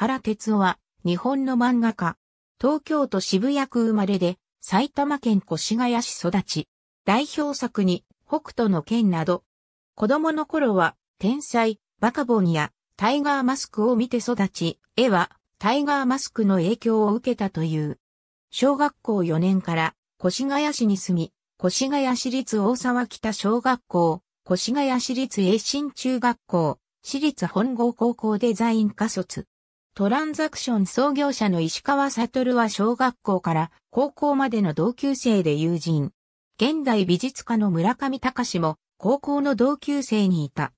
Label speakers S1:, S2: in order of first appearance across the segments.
S1: 原哲夫は、日本の漫画家。東京都渋谷区生まれで、埼玉県越谷市育ち。代表作に、北斗の剣など。子供の頃は、天才、バカボンや、タイガーマスクを見て育ち、絵は、タイガーマスクの影響を受けたという。小学校4年から、越谷市に住み、越谷市立大沢北小学校、越谷市立栄新中学校、私立本郷高校デザイン科卒。トランザクション創業者の石川悟は小学校から高校までの同級生で友人。現代美術家の村上隆も高校の同級生にいた。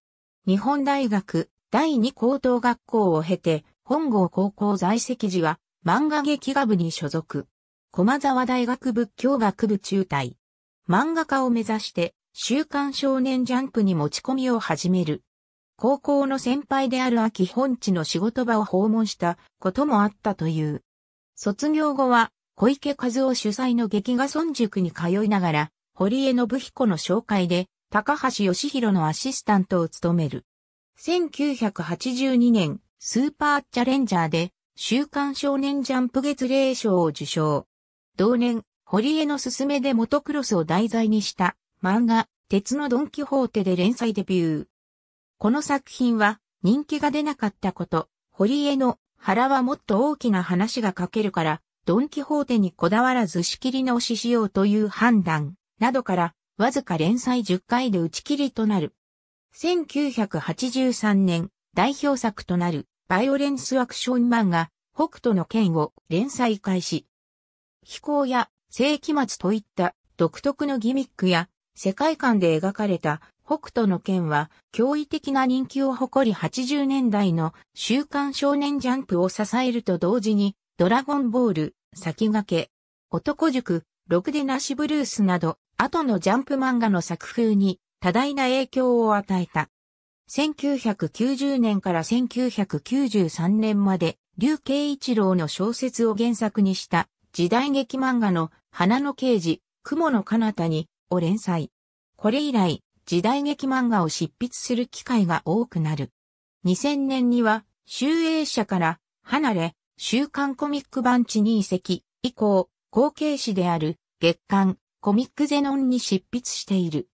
S1: 日本大学第二高等学校を経て本郷高校在籍時は漫画劇画部に所属。駒沢大学仏教学部中退。漫画家を目指して週刊少年ジャンプに持ち込みを始める。高校の先輩である秋本地の仕事場を訪問したこともあったという。卒業後は小池和夫主催の劇画村塾に通いながら、堀江信彦の紹介で高橋義弘のアシスタントを務める。1982年、スーパーチャレンジャーで、週刊少年ジャンプ月齢賞を受賞。同年、堀江の勧めでモトクロスを題材にした漫画、鉄のドンキホーテで連載デビュー。この作品は人気が出なかったこと、堀江の原はもっと大きな話が書けるから、ドンキホーテにこだわらず仕切り直ししようという判断、などから、わずか連載10回で打ち切りとなる。1983年、代表作となる、バイオレンスアクション漫画、北斗の剣を連載開始。飛行や世紀末といった独特のギミックや世界観で描かれた北斗の剣は驚異的な人気を誇り80年代の週刊少年ジャンプを支えると同時にドラゴンボール、先駆け、男塾、ろくでなしブルースなど後のジャンプ漫画の作風に多大な影響を与えた。1990年から1993年まで竜慶一郎の小説を原作にした時代劇漫画の花の刑事、雲の彼方にを連載。これ以来、時代劇漫画を執筆する機会が多くなる。2000年には、集英社から離れ、週刊コミック番地に移籍、以降、後継誌である月刊コミックゼノンに執筆している。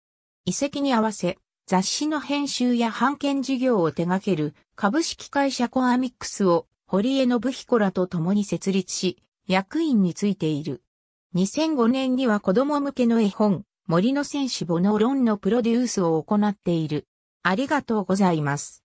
S1: 移籍に合わせ、雑誌の編集や版権事業を手掛ける株式会社コアミックスを堀江信彦らと共に設立し、役員についている。2005年には子供向けの絵本、森の選手ボノーロンのプロデュースを行っている。ありがとうございます。